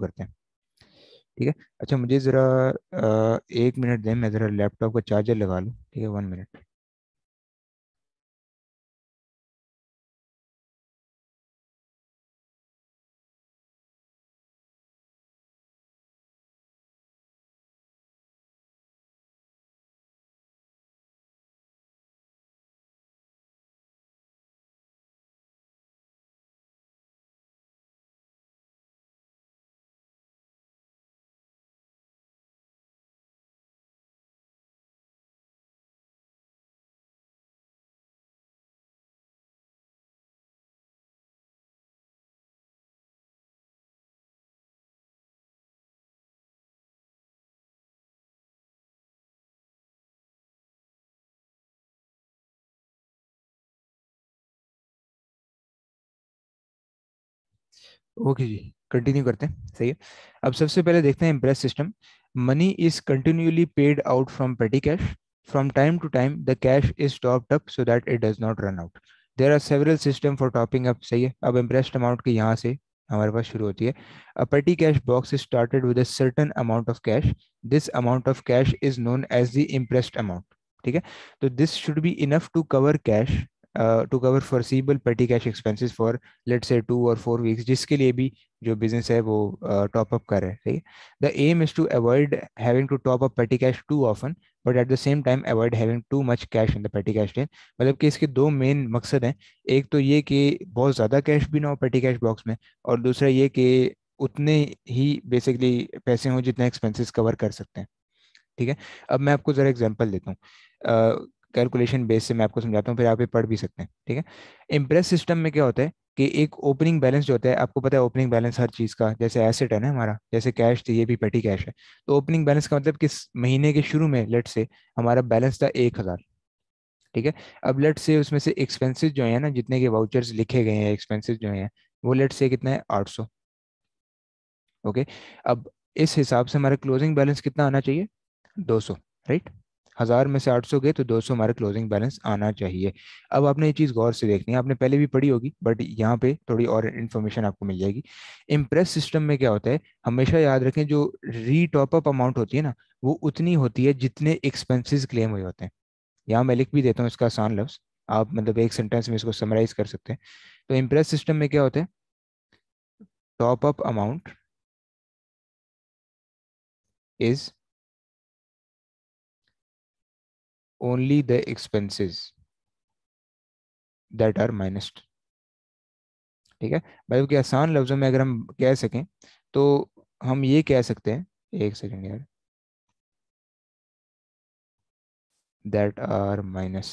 करते हैं ठीक है अच्छा मुझे ज़रा एक मिनट दें मैं ज़रा लैपटॉप का चार्जर लगा लूँ ठीक है वन मिनट ओके जी कंटिन्यू करते हैं सही है अब सबसे पहले देखते हैं imprest system money is continuously paid out from petty cash from time to time the cash is topped up so that it does not run out there are several system for topping up सही है अब impressed amount के यहाँ से हमारे पास शुरू होती है a petty cash box is started with a certain amount of cash this amount of cash is known as the imprest amount ठीक है तो this should be enough to cover cash uh, to cover foreseeable petty cash expenses for let's say two or four weeks जिसके लिए भी जो business है वो top uh, up कर रहे हैं ठीक है the aim is to avoid having to top up petty cash too often but at the same time avoid having too much cash in the petty cash tin मतलब कि इसके दो main मकसद हैं एक तो ये कि बहुत ज़्यादा कैश भी ना हो पेटी कैश बॉक्स में और दूसरा ये कि उतने ही बेसिकली पैसे हों जितने एक्सपेंसेस कवर कर सकते हैं ठीक है अब मैं आपको ज़रा एग्जांपल देता हूँ uh, कैलकुलेशन बेस से मैं आपको समझाता हूँ फिर आप ये पढ़ भी सकते हैं ठीक है इम्प्रेस सिस्टम में क्या होता है कि एक ओपनिंग बैलेंस जो होता है आपको पता है ओपनिंग बैलेंस हर चीज़ का जैसे एसेट है ना हमारा जैसे कैश थी ये भी पेटी कैश है तो ओपनिंग बैलेंस का मतलब किस महीने के शुरू में लेट से हमारा बैलेंस था एक हज़ार ठीक है अब लेट से उसमें से एक्सपेंसेस जो है ना जितने के वाउचर्स लिखे गए हैं एक्सपेंसेस जो हैं वो लेट से कितना है आठ सौ ओके अब इस हिसाब से हमारा क्लोजिंग बैलेंस कितना आना चाहिए दो सौ राइट हज़ार में से आठ सौ गए तो दो सौ हमारा क्लोजिंग बैलेंस आना चाहिए अब आपने ये चीज़ गौर से देखनी है आपने पहले भी पढ़ी होगी बट यहाँ पे थोड़ी और इन्फॉर्मेशन आपको मिल जाएगी इम्प्रेस सिस्टम में क्या होता है हमेशा याद रखें जो री टॉपअप अमाउंट होती है ना वो उतनी होती है जितने एक्सपेंसिस क्लेम हुए होते हैं यहाँ मैं लिख भी देता हूँ इसका आसान लफ्ज़ आप मतलब एक सेंटेंस में इसको समराइज कर सकते हैं तो इम्प्रेस सिस्टम में क्या होता है top up amount is only the expenses that are minus ठीक है भाई के आसान लफ्जों में अगर हम कह सकें तो हम ये कह सकते हैं एक सेकेंड यार दैट आर माइनस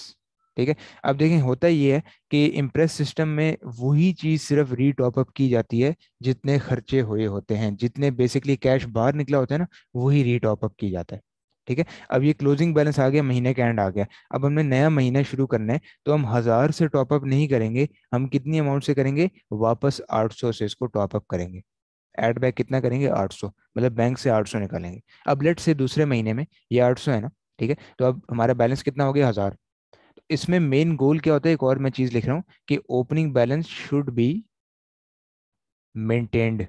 ठीक है अब देखें होता ये है कि इम्प्रेस सिस्टम में वही चीज़ सिर्फ री अप की जाती है जितने खर्चे हुए होते हैं जितने बेसिकली कैश बाहर निकला होता है ना वही री अप की जाता है ठीक है अब ये क्लोजिंग बैलेंस आ गया महीने का एंड आ गया अब हमने नया महीना शुरू करना है तो हम हजार से टॉपअप नहीं करेंगे हम कितनी अमाउंट से करेंगे वापस 800 से इसको टॉपअप करेंगे एड बैक कितना करेंगे 800 मतलब बैंक से 800 निकालेंगे अब लेट से दूसरे महीने में ये 800 है ना ठीक है तो अब हमारा बैलेंस कितना हो गया हज़ार तो इसमें मेन गोल क्या होता है एक और मैं चीज़ लिख रहा हूँ कि opening balance should be maintained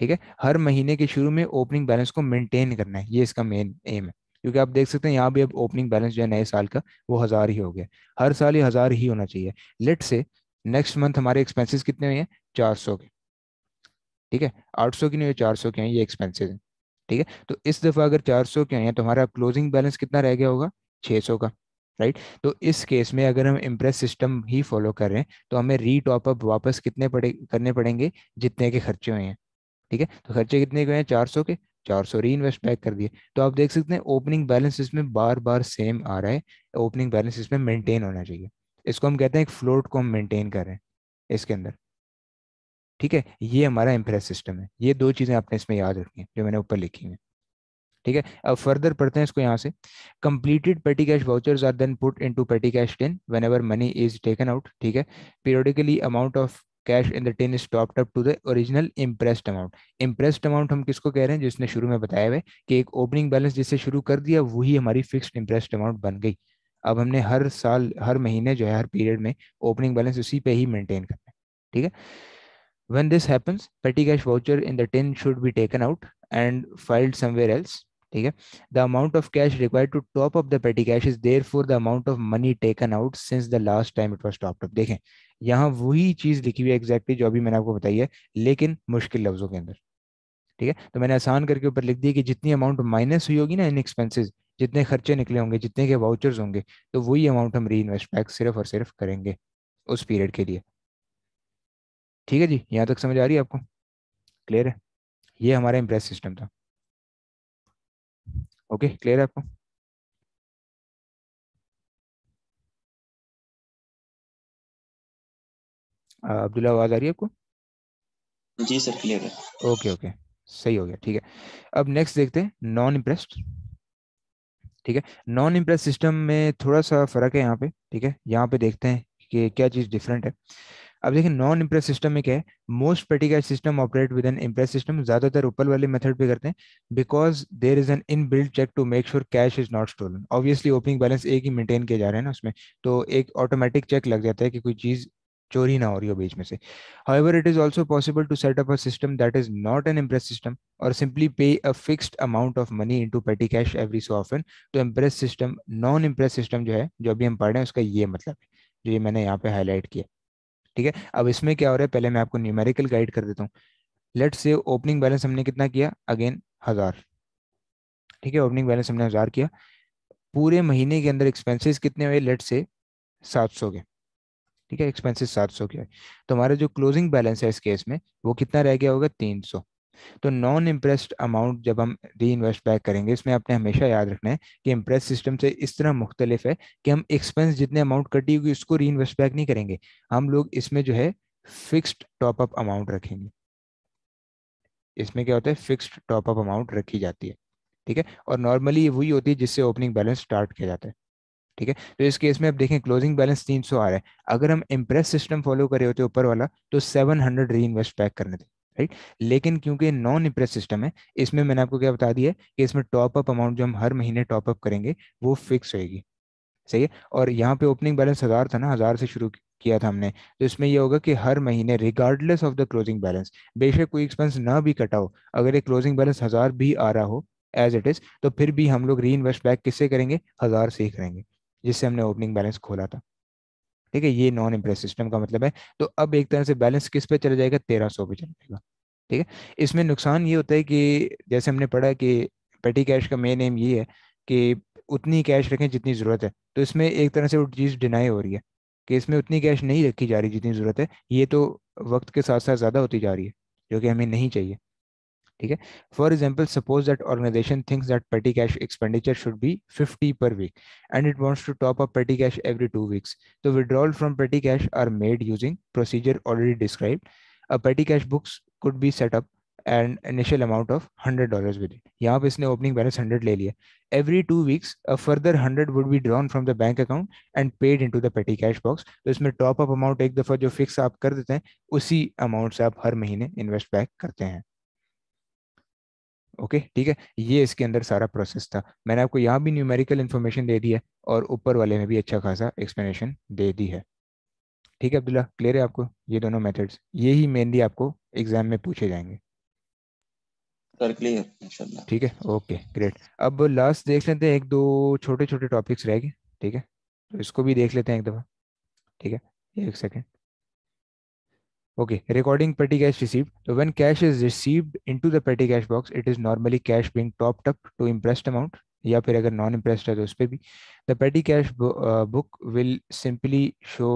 ठीक है हर महीने के शुरू में ओपनिंग बैलेंस को मेंटेन करना है ये इसका मेन एम है क्योंकि आप देख सकते हैं यहाँ भी अब ओपनिंग बैलेंस जो है नए साल का वो हज़ार ही हो गया हर साल ये हज़ार ही होना चाहिए लेट से नेक्स्ट मंथ हमारे एक्सपेंसेस कितने हुए हैं चार सौ के ठीक है आठ सौ के नहीं हुए चार सौ के हैं ये एक्सपेंसेस हैं ठीक है तो इस दफ़ा अगर चार सौ के हैं तो हमारा क्लोजिंग बैलेंस कितना रह गया होगा छः सौ का राइट तो इस केस में अगर हम इम्प्रेस सिस्टम ही फॉलो कर रहे हैं तो हमें री टॉपअप वापस कितने पड़े करने पड़ेंगे जितने के खर्चे हुए हैं ठीक है तो खर्चे कितने के हैं चार सौ के चार सौ री इन्वेस्ट बैक कर दिए तो आप देख सकते हैं ओपनिंग बैलेंस इसमें बार बार सेम आ रहा है ओपनिंग बैलेंस इसमें मेंटेन होना चाहिए इसको हम कहते हैं एक फ्लोट को हम मेंटेन कर रहे हैं इसके अंदर ठीक है ये हमारा इम्प्रेस सिस्टम है ये दो चीज़ें आपने इसमें याद रखी हैं जो मैंने ऊपर लिखी हैं ठीक है अब फर्दर पढ़ते हैं इसको यहाँ से completed petty cash vouchers are then put into petty cash tin when money is taken out ठीक है periodically amount of cash in the tin is topped up to the original imprest amount imprest amount हम किसको कह रहे हैं जिसने शुरू में बताया हुआ कि एक ओपनिंग बैलेंस जिससे शुरू कर दिया वही हमारी फिक्स्ड इम्प्रेस्ड अमाउंट बन गई अब हमने हर साल हर महीने जो है हर पीरियड में ओपनिंग बैलेंस उसी पे ही मेंटेन करना है ठीक है when this happens petty cash voucher in the tin should be taken out and filed somewhere else ठीक है the amount of cash required to top up the petty cash is therefore the amount of money taken out since the last time it was top up देखें यहाँ वही चीज़ लिखी हुई है exactly जो अभी मैंने आपको बताई है लेकिन मुश्किल लफ्ज़ों के अंदर ठीक है तो मैंने आसान करके ऊपर लिख दिया कि जितनी अमाउंट माइनस हुई होगी ना इन एक्सपेंसिस जितने खर्चे निकले होंगे जितने के वाउचर्स होंगे तो वही अमाउंट हम री इन्वेस्ट बैक सिर्फ और सिर्फ करेंगे उस पीरियड के लिए ठीक है जी यहाँ तक समझ आ रही है आपको क्लियर है ये हमारा इम्प्रेस सिस्टम था ओके क्लियर है आपको अब्दुल्ला आवाज़ आ रही है आपको जी सर क्लियर है ओके ओके सही हो गया ठीक है अब नेक्स्ट देखते हैं नॉन इम्प्रेस्ड ठीक है नॉन इम्प्रेस सिस्टम में थोड़ा सा फर्क है यहाँ पे ठीक है यहाँ पे देखते हैं कि क्या चीज़ डिफरेंट है अब देखिए नॉन इम्प्रेस सिस्टम में क्या है most petty cash system operate with an imprest system ज्यादातर ऊपर वाले मेथड पे करते हैं because there is an in build check to make sure cash is not stolen obviously opening balance एक ही मेंटेन किया जा रहे हैं ना उसमें तो एक ऑटोमेटिक चेक लग जाता है कि कोई चीज चोरी ना हो रही हो बीच में से however it is also possible to set up a system that is not an imprest system और simply pay a fixed amount of money into petty cash every so often तो imprest system non imprest system जो है जो अभी हम पढ़ रहे हैं उसका ये मतलब है जो ये मैंने यहाँ पे हाईलाइट किया ठीक है अब इसमें क्या हो रहा है पहले मैं आपको न्यूमेरिकल गाइड कर देता हूँ लेट से ओपनिंग बैलेंस हमने कितना किया अगेन हजार ठीक है ओपनिंग बैलेंस हमने हजार किया पूरे महीने के अंदर एक्सपेंसिस कितने हुए लेट से सात सौ के ठीक है एक्सपेंसेस सात सौ के तो हमारा जो क्लोजिंग बैलेंस है इस केस में वो कितना रह गया होगा तीन सौ तो नॉन इम्प्रेस्ड अमाउंट जब हम री इन्वेस्ट बैक करेंगे इसमें आपने हमेशा याद रखना है कि इम्प्रेस सिस्टम से इस तरह मुख्तलिफ है कि हम एक्सपेंस जितने अमाउंट कटी होगी उसको री इन्वेस्ट बैक नहीं करेंगे हम लोग इसमें जो है फिक्स्ड टॉपअप अमाउंट रखेंगे इसमें क्या होता है फिक्स्ड टॉपअप अमाउंट रखी जाती है ठीक है और नॉर्मली ये वही होती है जिससे ओपनिंग बैलेंस स्टार्ट किया जाता है ठीक है तो इस केस में आप देखें क्लोजिंग बैलेंस 300 आ रहा है अगर हम इम्प्रेस सिस्टम फॉलो कर रहे होते ऊपर वाला तो 700 हंड्रेड री इन्वेस्ट पैक करने थे राइट लेकिन क्योंकि नॉन इम्प्रेस सिस्टम है इसमें मैंने आपको क्या बता दिया कि इसमें टॉप अप अमाउंट जो हम हर महीने टॉप अप करेंगे वो फिक्स होगी सही है और यहाँ पे ओपनिंग बैलेंस हज़ार था ना हज़ार से शुरू किया था हमने तो इसमें यह होगा कि हर महीने regardless of the closing balance बेशक कोई एक्सपेंस ना भी कटा हो अगर ये क्लोजिंग बैलेंस हज़ार भी आ रहा हो एज इट इज़ तो फिर भी हम लोग री इन्वेस्ट बैक किससे करेंगे हज़ार से ही करेंगे जिससे हमने ओपनिंग बैलेंस खोला था ठीक है ये नॉन इम्प्रेस सिस्टम का मतलब है तो अब एक तरह से बैलेंस किस पे चला जाएगा तेरह सौ पे चला जाएगा ठीक है इसमें नुकसान ये होता है कि जैसे हमने पढ़ा कि पेटी कैश का मेन एम ये है कि उतनी कैश रखें जितनी ज़रूरत है तो इसमें एक तरह से वो चीज़ डिनाई हो रही है कि इसमें उतनी कैश नहीं रखी जा रही जितनी ज़रूरत है ये तो वक्त के साथ साथ ज़्यादा होती जा रही है जो कि हमें नहीं चाहिए ठीक है for example suppose that organisation thinks that petty cash expenditure should be fifty per week and it wants to top up petty cash every two weeks तो withdrawal from petty cash are made using procedure already describe a petty cash books could be setup and initial amount of hundred dollar with it यहाँ पर इसने opening balance hundred ले लिया every two weeks a further hundred would be drawn from the bank account and paid in to the petty cash box तो इसमें top up amount एक दफा जो फिक्स आप कर देते हैं उसी अमाउंट से आप हर महीने इन्वेस्ट बैक करते हैं ओके ठीक है ये इसके अंदर सारा प्रोसेस था मैंने आपको यहाँ भी न्यूमेरिकल इन्फॉर्मेशन दे दी है और ऊपर वाले में भी अच्छा खासा एक्सप्लेनेशन दे दी है ठीक है अब्दुल्ला क्लियर है आपको ये दोनों मेथड्स ये ही मेनली आपको एग्जाम में पूछे जाएंगे ठीक है ओके ग्रेट अब लास्ट देख लेते हैं एक दो छोटे छोटे टॉपिक्स रह गए ठीक है तो इसको भी देख लेते हैं एक दफ़ा ठीक है एक second Okay, recording petty cash received. So when cash is received into the petty cash box, it is normally cash being topped up to impressed amount या फिर अगर नॉन इम्प्रेस्ड है तो उस पर भी the petty cash book will simply show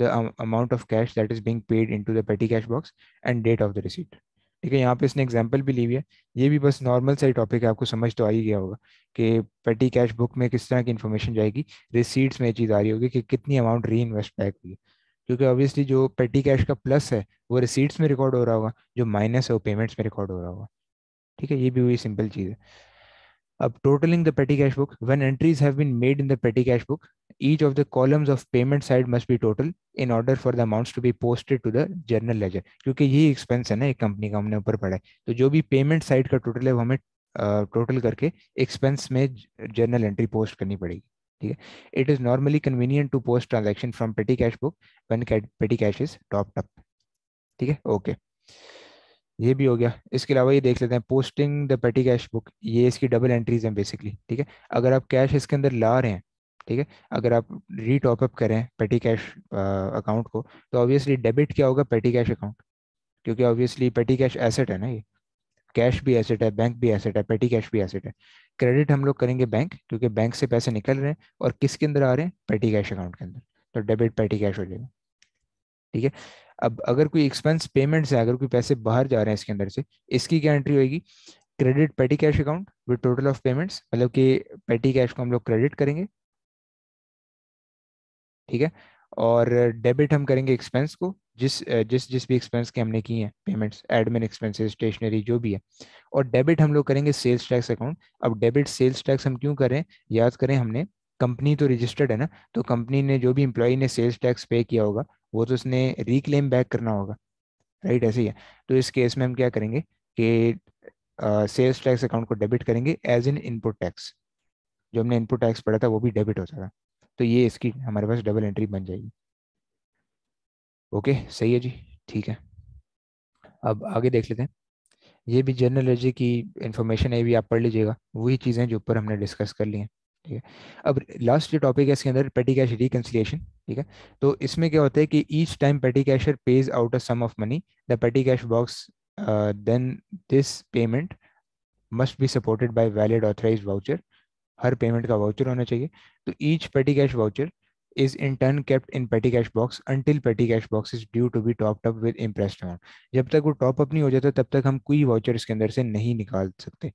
the amount of cash that is being paid into the petty cash box and date of the receipt ठीक है यहाँ पे इसने एग्जाम्पल भी ली हुई है ये भी बस नॉर्मल सा ही टॉपिक है आपको समझ तो आ ही गया होगा कि पेटी कैश बुक में किस तरह की इन्फॉर्मेशन जाएगी रिसीट्स में चीज़ आ रही होगी कि कितनी अमाउंट री इन्वेस्ट बैक हुई है क्योंकि ऑब्वियसली जो पेटी कैश का प्लस है वो रिसीट्स में रिकॉर्ड हो रहा होगा जो माइनस है वो पेमेंट्स में रिकॉर्ड हो रहा होगा ठीक है ये भी वही सिंपल चीज़ है अब totalling the petty cash book when entries have been made in the petty cash book each of the columns of payment side must be total in order for the amounts to be posted to the journal ledger क्योंकि ये expense है ना एक company का हमने ऊपर पढ़ा है तो जो भी पेमेंट साइड का टोटल है वो हमें टोटल करके एक्सपेंस में जर्नल एंट्री पोस्ट करनी पड़ेगी ठीक है it is normally convenient to post transaction from petty cash book one petty cash is topped up ठीक है ओके ये भी हो गया इसके अलावा ये देख लेते हैं posting the petty cash book ये इसकी डबल एंट्रीज हैं बेसिकली ठीक है अगर आप कैश इसके अंदर ला रहे हैं ठीक है अगर आप री टॉपअप करें पेटी कैश अकाउंट को तो ऑब्वियसली डेबिट क्या होगा पेटी कैश अकाउंट क्योंकि ऑब्वियसली पेटी कैश एसेट है ना ये कैश भी एसेट है बैंक भी एसेट है पेटी कैश भी एसेट है क्रेडिट हम लोग करेंगे बैंक क्योंकि बैंक से पैसे निकल रहे हैं और किसके अंदर आ रहे हैं पेटी कैश अकाउंट के अंदर तो डेबिट पेटी कैश हो जाएगा ठीक है अब अगर कोई एक्सपेंस पेमेंट्स है अगर कोई पैसे बाहर जा रहे हैं इसके अंदर से इसकी क्या एंट्री होगी credit petty cash account with total of payments मतलब कि पेटी कैश को हम लोग क्रेडिट करेंगे ठीक है और डेबिट हम करेंगे एक्सपेंस को जिस जिस जिस भी एक्सपेंस के हमने किए हैं पेमेंट्स एडमिन एक्सपेंसेस स्टेशनरी जो भी है और डेबिट हम लोग करेंगे सेल्स टैक्स अकाउंट अब डेबिट सेल्स टैक्स हम क्यों करें याद करें हमने कंपनी तो रजिस्टर्ड है ना तो कंपनी ने जो भी एम्प्लॉय ने सेल्स टैक्स पे किया होगा वो तो उसने रिक्लेम बैक करना होगा राइट ऐसे ही है तो इस केस में हम क्या करेंगे कि सेल्स टैक्स अकाउंट को डेबिट करेंगे एज इन इनपुट टैक्स जो हमने इनपुट टैक्स पढ़ा था वो भी डेबिट हो जाएगा तो ये इसकी हमारे पास डबल एंट्री बन जाएगी ओके सही है जी ठीक है अब आगे देख लेते हैं ये भी जनरल एलर्जी की इन्फॉर्मेशन है भी आप पढ़ लीजिएगा वही चीज़ें जो ऊपर हमने डिस्कस कर ली हैं ठीक है अब लास्ट जो टॉपिक है इसके अंदर पेटी कैश रिकन्सिलेशन ठीक है तो इसमें क्या होता है कि each time petty cashier pays out a sum of money the petty cash box then this payment must be supported by valid authorise voucher हर पेमेंट का वाउचर होना चाहिए तो each petty cash voucher is in turn kept in petty cash box until petty cash box is due to be topped up with impressed amount जब तक वो top up नहीं हो जाता तब तक हम कोई वाउचर इसके अंदर से नहीं निकाल सकते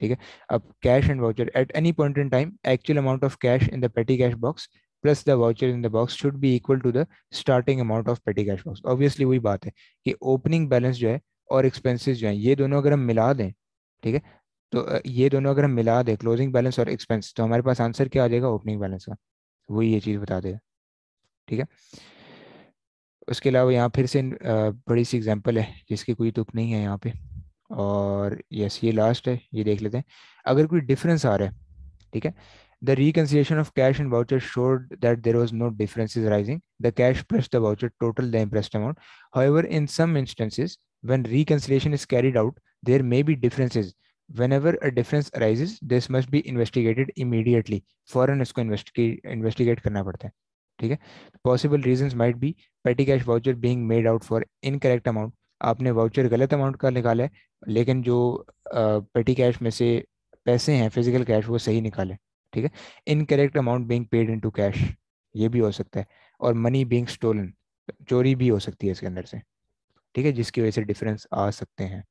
ठीक है अब cash and voucher at any point in time actual amount of cash in the petty cash box plus the voucher in the box should be equal to the starting amount of petty cash box obviously वही बात है कि opening balance जो है और expenses जो है ये दोनों अगर हम मिला दें ठीक है तो ये दोनों अगर हम मिला दें क्लोजिंग बैलेंस और एक्सपेंस तो हमारे पास आंसर क्या आ जाएगा ओपनिंग बैलेंस का वही ये चीज़ बता दे ठीक है उसके अलावा यहाँ फिर से बड़ी सी एग्जांपल है जिसकी कोई तुक नहीं है यहाँ पे और यस ये लास्ट है ये देख लेते हैं अगर कोई डिफरेंस आ रहा है ठीक है the reconciliation of cash and voucher showed that there was no difference is arising the cash plus the voucher total the imprest amount however in some instances when reconciliation is carried out there may be differences whenever a difference arises this must be investigated immediately फौरन इसको investigate करना पड़ता है ठीक है possible reasons might be petty cash voucher being made out for incorrect amount आपने voucher गलत amount का निकाला है लेकिन जो पेटी कैश में से पैसे हैं फिजिकल कैश वो सही निकाले ठीक है incorrect amount being paid into cash ये भी हो सकता है और मनी बीइंग स्टोलन चोरी भी हो सकती है इसके अंदर से ठीक है जिसकी वजह से डिफरेंस आ सकते हैं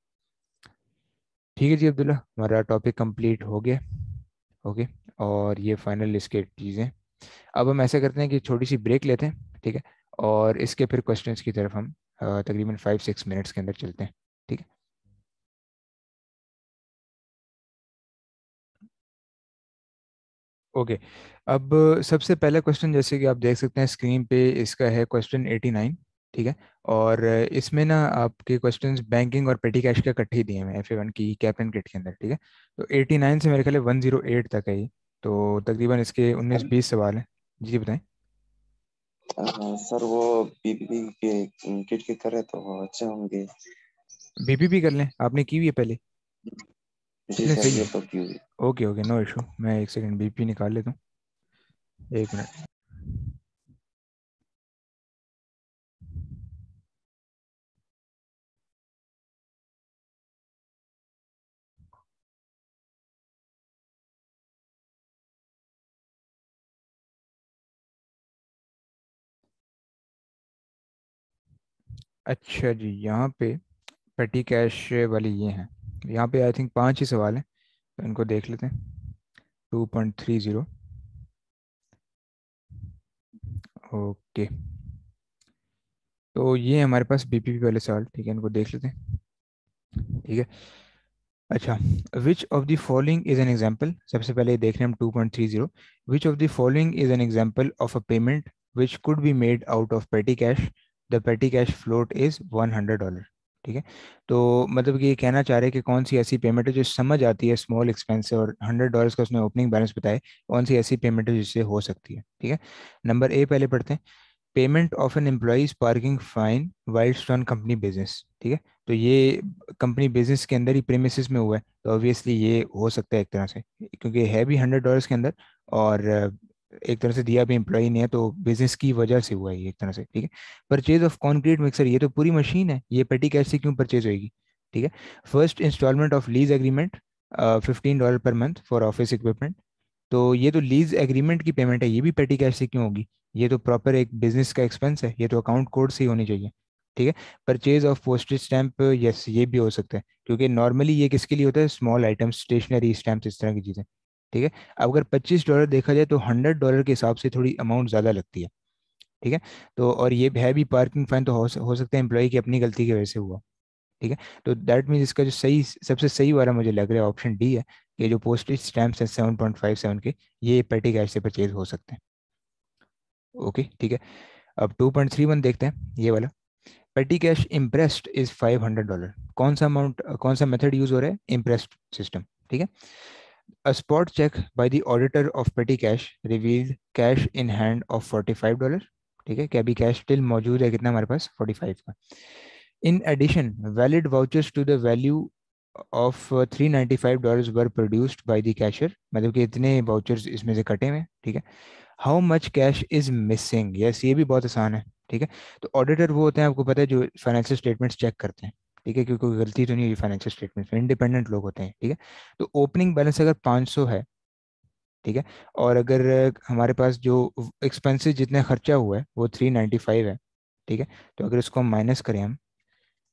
ठीक है जी अब्दुल्ला हमारा टॉपिक कंप्लीट हो गया ओके और ये फाइनल इसके चीज़ें अब हम ऐसा करते हैं कि छोटी सी ब्रेक लेते हैं ठीक है और इसके फिर क्वेश्चंस की तरफ हम तकरीबन फाइव सिक्स मिनट्स के अंदर चलते हैं ठीक है ओके okay. अब सबसे पहला क्वेश्चन जैसे कि आप देख सकते हैं स्क्रीन पे इसका है क्वेश्चन 89 ठीक है और इसमें ना आपके क्वेश्चंस बैंकिंग और पेटी कैश के इकट्ठे ही दिए हैं एफ ए वन की कैप्टन किट के अंदर ठीक है तो एटी नाइन से मेरे ख्याल वन जीरो एट तक है तो तकरीबन इसके उन्नीस बीस सवाल हैं जी बताएं सर वो बीबीबी के किट के करे तो अच्छे होंगे बीबीबी कर लें आपने की हुई है पहले जी सर तो ओके ओके नो इशू मैं एक सेकंड बीपी निकाल लेता हूँ एक मिनट अच्छा जी यहाँ पे पेटी कैश वाले ये हैं यहाँ पे आई थिंक पांच ही सवाल हैं तो इनको देख लेते हैं two point three zero okay तो ये हमारे पास बीपीपी वाले सवाल ठीक है इनको देख लेते हैं ठीक है अच्छा which of the following is an example सबसे पहले देख रहे हैं हम two point three zero which of the following is an example of a payment which could be made out of petty cash the petty cash float is one hundred dollar ठीक है तो मतलब कि ये कहना चाह रहे हैं कि कौन सी ऐसी पेमेंट है जो समझ आती है स्मॉल एक्सपेंस और हंड्रेड डॉलर का उसने ओपनिंग बैलेंस बताया कौन सी ऐसी पेमेंट है जिससे हो सकती है ठीक है नंबर ए पहले पढ़ते हैं payment of an employee's parking fine wild stone company business ठीक है तो ये कंपनी बिजनेस के अंदर ही प्रेमिस में हुआ है तो ऑब्वियसली ये हो सकता है एक तरह से क्योंकि है भी हंड्रेड डॉलर के अंदर और एक तरह से दिया भी एम्प्लॉय ने तो बिजनेस की वजह से हुआ है एक तरह से ठीक है परचेज ऑफ कॉन्क्रीट मिक्सर ये तो पूरी मशीन है ये पेटी कैसे क्यों परचेज होगी ठीक है first instalment of lease agreement fifteen dollar per month for office equipment तो ये तो लीज एग्रीमेंट की पेमेंट है ये भी पेटी कैश से क्यों होगी ये तो प्रॉपर एक बिजनेस का एक्सपेंस है ये तो अकाउंट कोड से ही होनी चाहिए ठीक है purchase of postage stamp yes ये भी हो सकता है क्योंकि नॉर्मली ये किसके लिए होता है स्मॉल आइटम्स स्टेशनरी स्टैंप्स इस तरह की चीज़ें ठीक है अब अगर पच्चीस डॉलर देखा जाए तो हंड्रेड डॉलर के हिसाब से थोड़ी अमाउंट ज़्यादा लगती है ठीक है तो और ये है भी पार्किंग फाइन तो हो, हो सकता है एम्प्लॉय की अपनी गलती की वजह से हुआ ठीक है तो दैट मीन्स इसका जो सही सबसे सही वाला मुझे लग रहा है ऑप्शन डी है कि जो पोस्टेज स्टैम्प है सेवन पॉइंट फाइव सेवन के ये पेटी कैश से परचेज हो सकते हैं ओके ठीक है अब टू पॉइंट थ्री वन देखते हैं ये वाला petty cash imprest is five hundred dollar कौन सा अमाउंट कौन सा मेथड यूज हो रहा है इम्प्रेस्ड सिस्टम ठीक है A spot check by the auditor of petty cash revealed cash in hand of forty five dollar ठीक है क्या भी कैश स्टिल मौजूद है कितना हमारे पास फोर्टी फाइव का in addition valid vouchers to the value of three ninety five dollar were produced by the cashier मतलब कि इतने वाउचर्स इसमें से कटे हुए ठीक है how much cash is missing yes ये भी बहुत आसान है ठीक है तो ऑडिटर वो होते हैं आपको पता है जो फाइनेंशियल स्टेटमेंट्स चेक करते हैं ठीक है क्योंकि कोई गलती तो नहीं हुई फाइनेंशियल स्टेटमेंट में इंडिपेंडेंट लोग होते हैं ठीक है तो ओपनिंग बैलेंस अगर 500 है ठीक है और अगर हमारे पास जो एक्सपेंसिस जितने खर्चा हुआ है वो 395 है ठीक है तो अगर इसको हम माइनस करें हम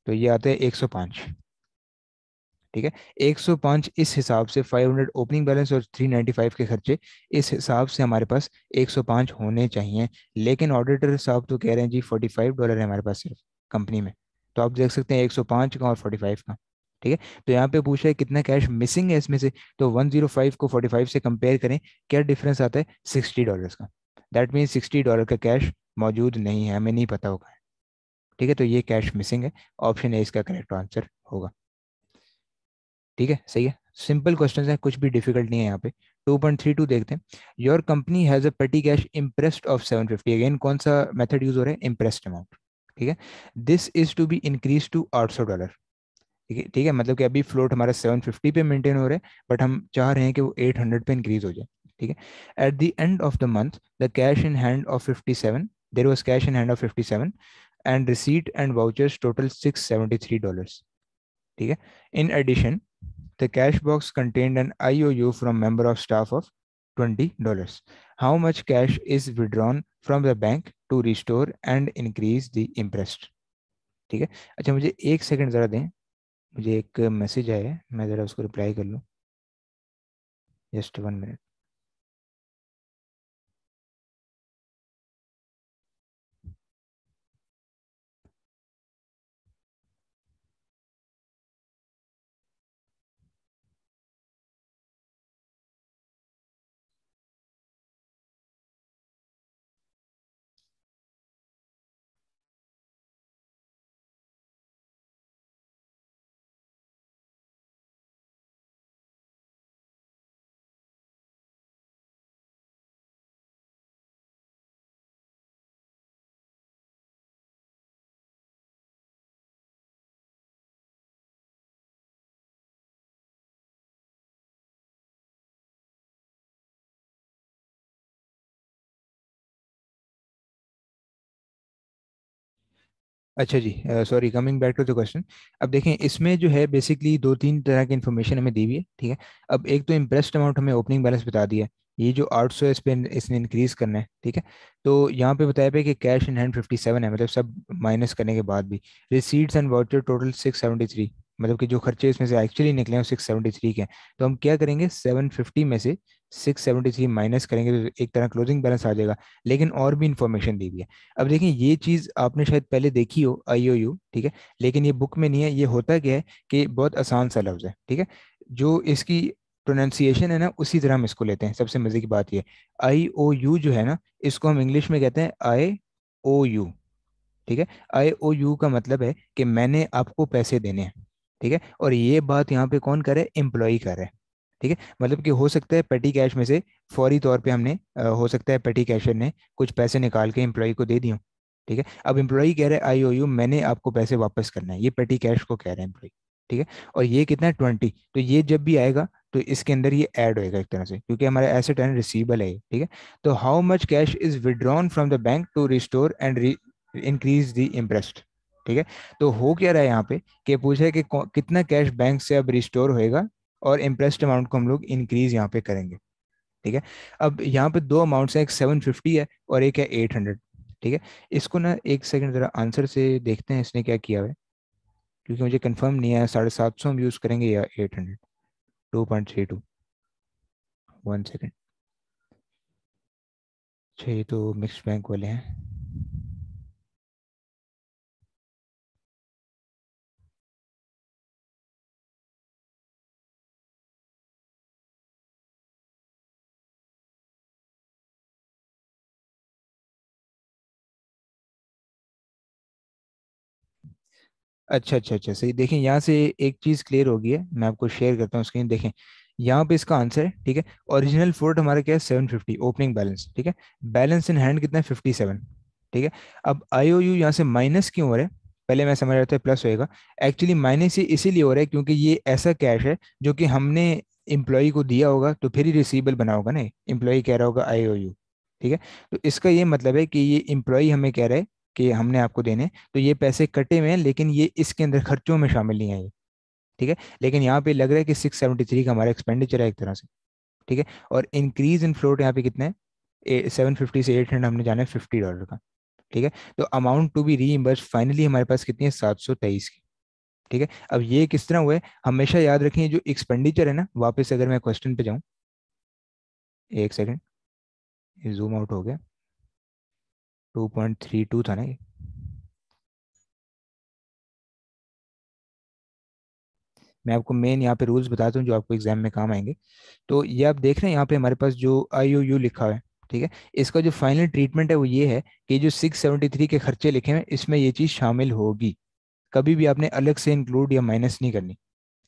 तो ये आते हैं 105 ठीक है 105 इस हिसाब से 500 ओपनिंग बैलेंस और 395 के खर्चे इस हिसाब से हमारे पास 105 होने चाहिए लेकिन ऑडिटर साहब तो कह रहे हैं जी 45 डॉलर है हमारे पास सिर्फ कंपनी में तो आप देख सकते हैं 105 का और 45 का ठीक है तो यहाँ पे पूछा है कितना कैश मिसिंग है इसमें से तो 105 को 45 से कंपेयर करें क्या डिफरेंस आता है 60 डॉलर्स का दैट मीन 60 डॉलर का कैश मौजूद नहीं है हमें नहीं पता होगा ठीक है तो ये कैश मिसिंग है ऑप्शन ए इसका करेक्ट आंसर होगा ठीक है सही है सिंपल क्वेश्चन है कुछ भी डिफिकल्ट नहीं है यहाँ पे 2.32 देखते हैं your company has a petty cash impressed of 750 again कौन सा मेथड यूज हो रहा है इम्प्रेस्ड अमाउंट ठीक है this is to be increase to आठ सौ डॉलर ठीक है ठीक है मतलब कि अभी फ्लोट हमारा सेवन फिफ्टी पे मेंटेन हो रहे हैं बट हम चाह रहे हैं कि वो एट हंड्रेड पे इंक्रीज हो जाए ठीक है at the end of the month the cash in hand of fifty seven there was cash in hand of fifty seven and receipt and vouchers total six seventy three dollar ठीक है in addition the cash box contained an I O U from member of staff of twenty dollar how much cash is withdrawn from the bank to restore and increase the imprest ठीक है अच्छा मुझे एक second ज़रा दें मुझे एक message आया है मैं ज़रा उसको रिप्लाई कर लूँ जस्ट वन मिनट अच्छा जी sorry coming back to the question अब देखें इसमें जो है बेसिकली दो तीन तरह की इन्फॉर्मेशन हमें दी हुई है ठीक है अब एक तो इम्प्रेस्ड अमाउंट हमें ओपनिंग बैलेंस बता दिया है ये जो 800 सौ इस पर इसने इंक्रीज करना है ठीक है तो यहाँ पे बताया पे कि कैश इन हैंड 57 है मतलब सब माइनस करने के बाद भी रिसीट्स एंड वाउचर टोटल 673 मतलब कि जो खर्चे इसमें से एक्चुअली निकले हैं सिक्स सेवेंटी थ्री के तो हम क्या करेंगे सेवन फिफ्टी में से सिक्स सेवेंटी थ्री माइनस करेंगे तो एक तरह क्लोजिंग बैलेंस आ जाएगा लेकिन और भी इन्फॉर्मेशन दी हुई है अब देखें ये चीज़ आपने शायद पहले देखी हो आई ओ यू ठीक है लेकिन ये बुक में नहीं है ये होता क्या है कि बहुत आसान सा लफ्ज़ है ठीक है जो इसकी प्रोनाउंसिएशन है ना उसी तरह हम इसको लेते हैं सबसे मज़े की बात ये आई ओ यू जो है ना इसको हम इंग्लिश में कहते हैं आई ओ यू ठीक है आई ओ यू का मतलब है कि मैंने आपको पैसे देने हैं ठीक है और ये बात यहाँ पे कौन करे एम्प्लॉय करे ठीक है मतलब कि हो सकता है पेटी कैश में से फौरी तौर पे हमने आ, हो सकता है पेटी कैशर ने कुछ पैसे निकाल के एम्प्लॉय को दे दियो ठीक है अब एम्प्लॉय कह रहे हैं आई ओ यू मैंने आपको पैसे वापस करना है ये पेटी कैश को कह रहे हैं एम्प्लॉय ठीक है और ये कितना है ट्वेंटी तो ये जब भी आएगा तो इसके अंदर ये ऐड होएगा एक तरह से क्योंकि हमारा एसेट एंड रिसीबल है ठीक है तो how much cash is withdrawn from the bank to restore and increase the interest ठीक है तो हो क्या रहा है यहाँ पे कि पूछ रहे कि कितना कैश बैंक से अब रिस्टोर होएगा और इम्प्रेस्ड अमाउंट को हम लोग इंक्रीज यहाँ पे करेंगे ठीक है अब यहाँ पे दो अमाउंट्स हैं एक सेवन फिफ्टी है और एक है एट हंड्रेड ठीक है इसको ना एक सेकंड ज़रा आंसर से देखते हैं इसने क्या किया है क्योंकि मुझे कंफर्म नहीं आया साढ़े सात सौ हम यूज़ करेंगे या eight hundred two point three two one second अच्छा ये तो मिक्स बैंक वाले हैं अच्छा अच्छा अच्छा सही देखें यहाँ से एक चीज़ क्लियर हो गई है मैं आपको शेयर करता हूँ स्क्रीन देखें यहाँ पे इसका आंसर है ठीक है ओरिजिनल फोर्ट हमारा क्या है सेवन फिफ्टी ओपनिंग बैलेंस ठीक है बैलेंस इन हैंड कितना है फिफ्टी सेवन ठीक है अब आई ओ यू यहाँ से माइनस क्यों हो रहा है पहले मैं समझ रहा था प्लस होएगा एक्चुअली माइनस ही इसीलिए हो रहा है क्योंकि ये ऐसा कैश है जो कि हमने एम्प्लॉय को दिया होगा तो फिर ही रिसीवेबल बना होगा ना एम्प्लॉय कह रहा होगा आई ओ यू ठीक है तो इसका ये मतलब है कि ये इम्प्लॉई हमें कह रहा है कि हमने आपको देने तो ये पैसे कटे हुए हैं लेकिन ये इसके अंदर खर्चों में शामिल नहीं है ये ठीक है लेकिन यहाँ पे लग रहा है कि सिक्स सेवेंटी थ्री का हमारा एक्सपेंडिचर है एक तरह से ठीक है और इंक्रीज इन फ्लोट यहाँ पे कितने सेवन फिफ्टी से एट हंड्रेड हमने जाना है फिफ्टी डॉलर का ठीक है तो amount to be re finally हमारे पास कितनी है सात सौ तेईस की ठीक है अब ये किस तरह हुआ है हमेशा याद रखें जो एक्सपेंडिचर है ना वापस अगर मैं क्वेश्चन पे जाऊँ एक सेकेंड जूम आउट हो गया टू पॉइंट थ्री टू था ना ये मैं आपको मेन यहाँ पे रूल्स बताता हूँ जो आपको एग्जाम में काम आएंगे तो ये आप देख रहे हैं यहाँ पे हमारे पास जो आई यू लिखा है ठीक है इसका जो फाइनल ट्रीटमेंट है वो ये है कि जो 673 के खर्चे लिखे हैं इसमें ये चीज़ शामिल होगी कभी भी आपने अलग से इंक्लूड या माइनस नहीं करनी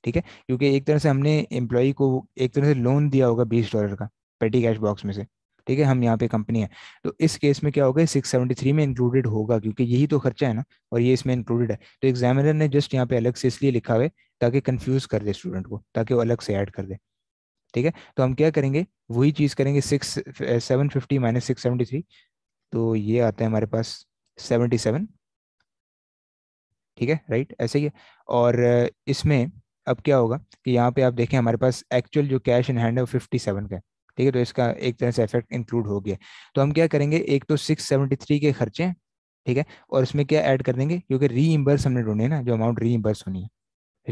ठीक है क्योंकि एक तरह से हमने एम्प्लॉय को एक तरह से लोन दिया होगा बीस डॉलर का पेटी कैश बॉक्स में से ठीक है हम यहाँ पे कंपनी है तो इस केस में क्या होगा सिक्स सेवेंटी थ्री में इंक्लूडेड होगा क्योंकि यही तो खर्चा है ना और ये इसमें इंक्लूडेड है तो एग्जामिनर ने जस्ट यहाँ पे अलग से इसलिए लिखा हुआ है ताकि कन्फ्यूज कर दे स्टूडेंट को ताकि वो अलग से ऐड कर दे ठीक है तो हम क्या करेंगे वही चीज़ करेंगे six seven fifty minus six seventy three तो ये आता है हमारे पास सेवेंटी सेवन ठीक है राइट ऐसे ही है और eh, इसमें अब क्या होगा कि यहाँ पे आप देखें हमारे पास एक्चुअल जो कैश इन हैंड है वो फिफ्टी सेवन का है ठीक है तो इसका एक तरह से इफेक्ट इंक्लूड हो गया तो हम क्या करेंगे एक तो सिक्स सेवेंटी थ्री के खर्चे ठीक है और इसमें क्या ऐड कर देंगे क्योंकि री इम्बर्स हमने ढूंढे ना जो अमाउंट री इम्बर्स होनी है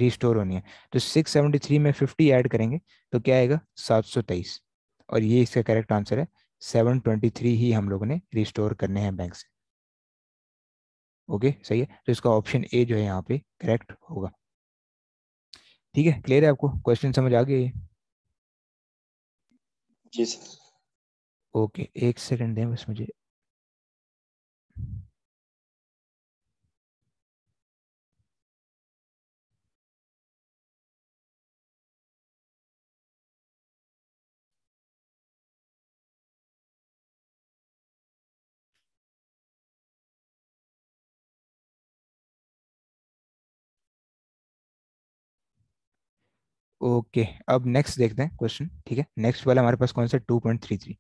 रिस्टोर होनी है तो सिक्स सेवेंटी थ्री में फिफ्टी ऐड करेंगे तो क्या आएगा सात सौ तेईस और ये इसका करेक्ट आंसर है सेवन ट्वेंटी थ्री ही हम लोगों ने रिस्टोर करने हैं बैंक से ओके सही है तो इसका ऑप्शन ए जो है यहाँ पे करेक्ट होगा ठीक है क्लियर है आपको क्वेश्चन समझ आ गया ये जी सर ओके एक सेकंड दें बस मुझे ओके अब नेक्स्ट देखते हैं क्वेश्चन ठीक है नेक्स्ट वाला हमारे पास कौन सा टू पॉइंट थ्री थ्री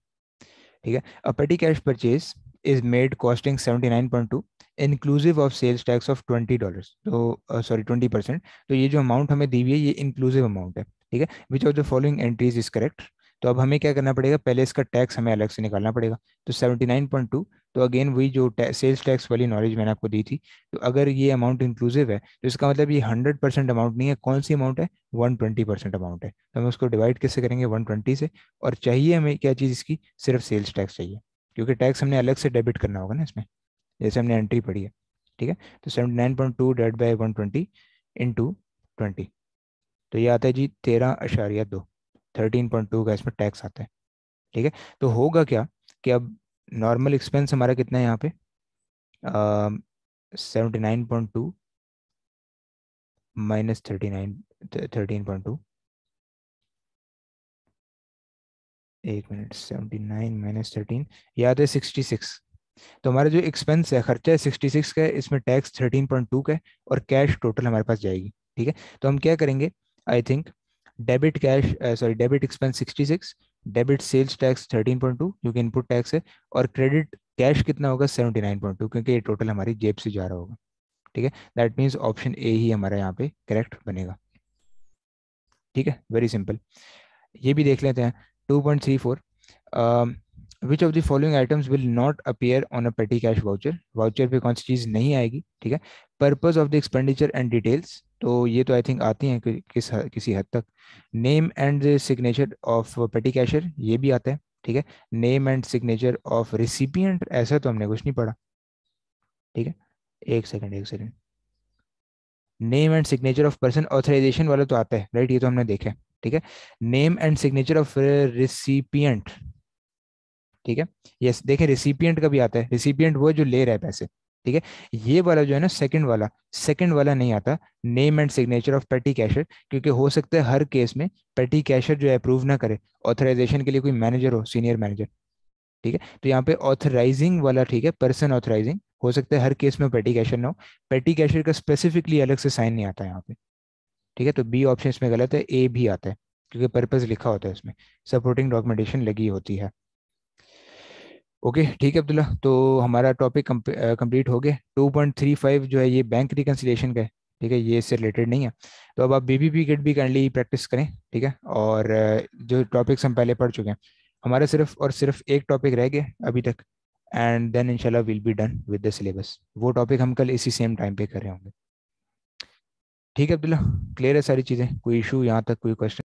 ठीक है a petty cash purchase is made costing seventy nine point two inclusive of sales tax of twenty dollar तो सॉरी ट्वेंटी परसेंट तो ये जो अमाउंट हमें दी हुई है ये इंक्लूसिव अमाउंट है ठीक है which of the following entries is correct तो अब हमें क्या करना पड़ेगा पहले इसका टैक्स हमें अलग से निकालना पड़ेगा तो सेवेंटी नाइन पॉइंट टू तो अगेन वही जो टै सेल्स टैक्स वाली नॉलेज मैंने आपको दी थी तो अगर ये अमाउंट इंक्लूसिव है तो इसका मतलब ये हंड्रेड परसेंट अमाउंट नहीं है कौन सी अमाउंट है वन ट्वेंटी परसेंट अमाउंट है तो हम उसको डिवाइड कैसे करेंगे वन ट्वेंटी से और चाहिए हमें क्या चीज़ इसकी सिर्फ सेल्स टैक्स चाहिए क्योंकि टैक्स हमने अलग से डेबिट करना होगा ना इसमें जैसे हमने एंट्री पड़ी है ठीक है तो seventy nine point two divided by one twenty into twenty तो ये आता है जी तेरह अशारिया दो थर्टीन पॉइंट टू का इसमें टैक्स आता है ठीक है तो होगा क्या कि अब नॉर्मल एक्सपेंस हमारा कितना है यहाँ पे seventy nine point two minus thirty nine thirteen point two एक minute seventy nine minus thirteen याद है सिक्सटी सिक्स तो हमारा जो एक्सपेंस है खर्चा है सिक्सटी सिक्स का इसमें टैक्स थर्टीन पॉइंट टू का है और कैश टोटल हमारे पास जाएगी ठीक है तो हम क्या करेंगे I think debit cash sorry debit expense sixty six debit sales tax thirteen point two क्योंकि इनपुट टैक्स है और क्रेडिट कैश कितना होगा सेवेंटी नाइन पॉइंट टू क्योंकि ये टोटल हमारी जेब से जा रहा होगा ठीक है दैट मीन्स ऑप्शन ए ही हमारा यहाँ पे करेक्ट बनेगा ठीक है वेरी सिंपल ये भी देख लेते हैं two point three four which of the following items will not appear on a petty cash voucher voucher पे कौन सी चीज़ नहीं आएगी ठीक है purpose of the expenditure and details तो ये तो आई थिंक आती हैं कि, किस किसी हद तक नेम एंड सिग्नेचर ऑफ पेटी कैशर ये भी आता है ठीक है name and signature of recipient ऐसा तो हमने कुछ नहीं पढ़ा ठीक है एक सेकेंड एक second name and signature of person authorization वाला तो आता है राइट ये तो हमने देखा है ठीक है name and signature of recipient ठीक है यस देखे रिसिपियंट का भी आता है रिसिपियंट वो जो ले रहा है पैसे ठीक है ये वाला जो है ना सेकंड वाला सेकंड वाला नहीं आता नेम एंड सिग्नेचर ऑफ पेटी कैशर क्योंकि हो सकता है हर केस में पेटी कैशर जो है अप्रूव ना करे ऑथराइजेशन के लिए कोई मैनेजर हो सीनियर मैनेजर ठीक है तो यहाँ पे ऑथराइजिंग वाला ठीक है पर्सन ऑथराइजिंग हो सकता है हर केस में पेटी कैशर ना हो पेटी कैशर का स्पेसिफिकली अलग से साइन नहीं आता यहाँ पे ठीक है तो बी ऑप्शन इसमें गलत है ए भी आता है क्योंकि पर्पज लिखा होता है इसमें सपोर्टिंग डॉक्यूमेंटेशन लगी होती है ओके ठीक है अब्दुल्ला तो हमारा टॉपिक कंप्लीट हो गया टू पॉइंट थ्री फाइव जो है ये बैंक रिकन्सिलेशन का है ठीक है ये इससे रिलेटेड नहीं है तो अब आप बीबीपी किट भी काइंडली प्रैक्टिस करें ठीक है और जो टॉपिक्स हम पहले पढ़ चुके हैं हमारा सिर्फ और सिर्फ एक टॉपिक रह गया अभी तक एंड देन इंशाल्लाह will be done with the syllabus वो टॉपिक हम कल इसी सेम टाइम पे कर रहे होंगे ठीक है अब्दुल्ला क्लियर है सारी चीज़ें कोई इशू यहाँ तक कोई क्वेश्चन